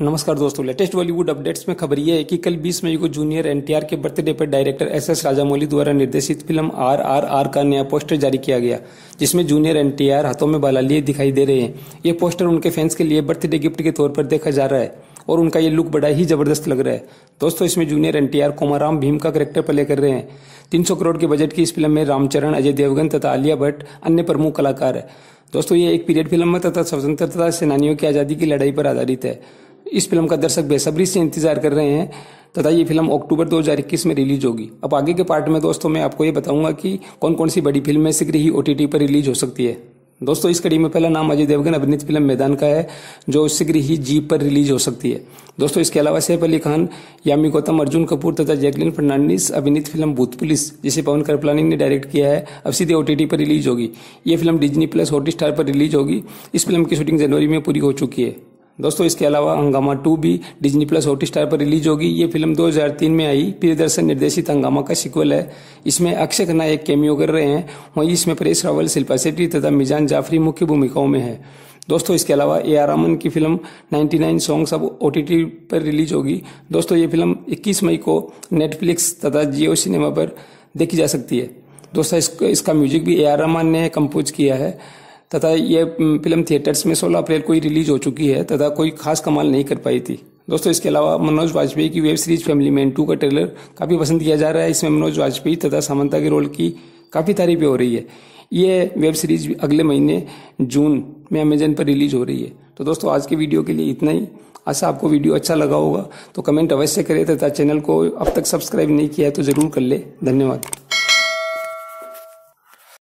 नमस्कार दोस्तों latest Bollywood updates में खबर यह है कि कल 20 मई को जूनियर एनटीआर के बर्थडे पर डायरेक्टर एस एस राजामौली द्वारा निर्देशित फिल्म आर आर आर का नया पोस्टर जारी किया गया जिसमें जूनियर एनटीआर हाथों में बाला लिए दिखाई दे रहे हैं ये पोस्टर उनके फैंस के लिए बर्थडे गिफ्ट के तौर पर देखा जा रहा है और उनका ये लुक बड़ा ही जबरदस्त लग रहा है दोस्तों इसमें जूनियर एनटीआर कोमाराम भीम का करेक्टर प्ले कर रहे हैं 300 करोड़ के बजट की इस फिल्म में रामचरण अजय देवगन तथा आलिया भट्ट अन्य प्रमुख कलाकार है दोस्तों ये एक पीरियड फिल्म है तथा स्वतंत्रता सेनानियों की आज़ादी की लड़ाई पर आधारित है इस फिल्म का दर्शक बेसब्री से इंतजार कर रहे हैं तथा ये फिल्म अक्टूबर 2021 में रिलीज होगी अब आगे के पार्ट में दोस्तों मैं आपको ये बताऊंगा कि कौन कौन सी बड़ी फिल्में शीघ्र ही ओ पर रिलीज हो सकती है दोस्तों इस कड़ी में पहला नाम अजय देवगन अभिनीत फिल्म मैदान का है जो शीघ्र ही जीप पर रिलीज हो सकती है दोस्तों इसके अलावा सैफ अली खान यामी गौतम अर्जुन कपूर तथा जैकलिन फर्नांडिस अभिनीत फिल्म भूत पुलिस जिसे पवन करपलानी ने डायरेक्ट किया है अब सीधे ओटीटी पर रिलीज होगी ये फिल्म डिजनी प्लस हॉटस्टार पर रिलीज होगी इस फिल्म की शूटिंग जनवरी में पूरी हो चुकी है दोस्तों इसके अलावा हंगामा टू भी डिज्नी प्लस ओटी स्टार पर रिलीज होगी ये फिल्म 2003 में आई प्रियदर्शन निर्देशित हंगामा का सिक्वल है इसमें अक्षय खन्ना एक कैमियो कर रहे हैं वहीं इसमें परेश रावल शिल्पा शेट्टी तथा मिजान जाफरी मुख्य भूमिकाओं में है दोस्तों इसके अलावा ए आर रामन की फिल्म 99 सॉन्ग्स अब ओ पर रिलीज होगी दोस्तों ये फिल्म 21 मई को नेटफ्लिक्स तथा जियो सिनेमा पर देखी जा सकती है दोस्तों इसका म्यूजिक भी ए आर रामन ने कंपोज किया है तथा यह फिल्म थिएटर्स में 16 अप्रैल को ही रिलीज हो चुकी है तथा कोई खास कमाल नहीं कर पाई थी दोस्तों इसके अलावा मनोज वाजपेयी की web series Family Man two का ट्रेलर काफ़ी पसंद किया जा रहा है इसमें मनोज वाजपेयी तथा सामंता के रोल की काफ़ी तारीफें हो रही है ये वेब सीरीज अगले महीने जून में अमेजन पर रिलीज हो रही है तो दोस्तों आज के वीडियो के लिए इतना ही आशा आपको वीडियो अच्छा लगा होगा तो कमेंट अवश्य करें तथा चैनल को अब तक सब्सक्राइब नहीं किया है तो ज़रूर कर ले धन्यवाद